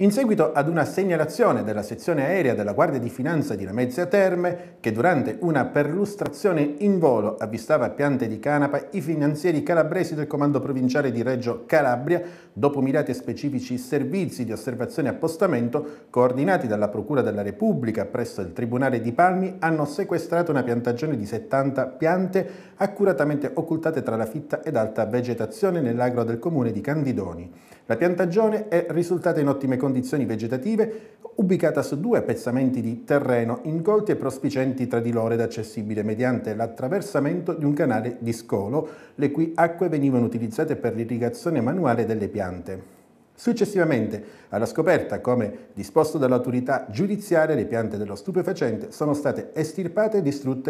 in seguito ad una segnalazione della sezione aerea della Guardia di Finanza di Lamezia Terme che durante una perlustrazione in volo avvistava piante di canapa i finanzieri calabresi del comando provinciale di Reggio Calabria, dopo mirati e specifici servizi di osservazione e appostamento coordinati dalla Procura della Repubblica presso il Tribunale di Palmi, hanno sequestrato una piantagione di 70 piante accuratamente occultate tra la fitta ed alta vegetazione nell'agro del comune di Candidoni. La piantagione è risultata in ottime condizioni condizioni vegetative, ubicata su due appezzamenti di terreno incolti e prospicenti tra di loro ed accessibile mediante l'attraversamento di un canale di scolo, le cui acque venivano utilizzate per l'irrigazione manuale delle piante. Successivamente alla scoperta, come disposto dall'autorità giudiziaria, le piante dello stupefacente sono state estirpate e distrutte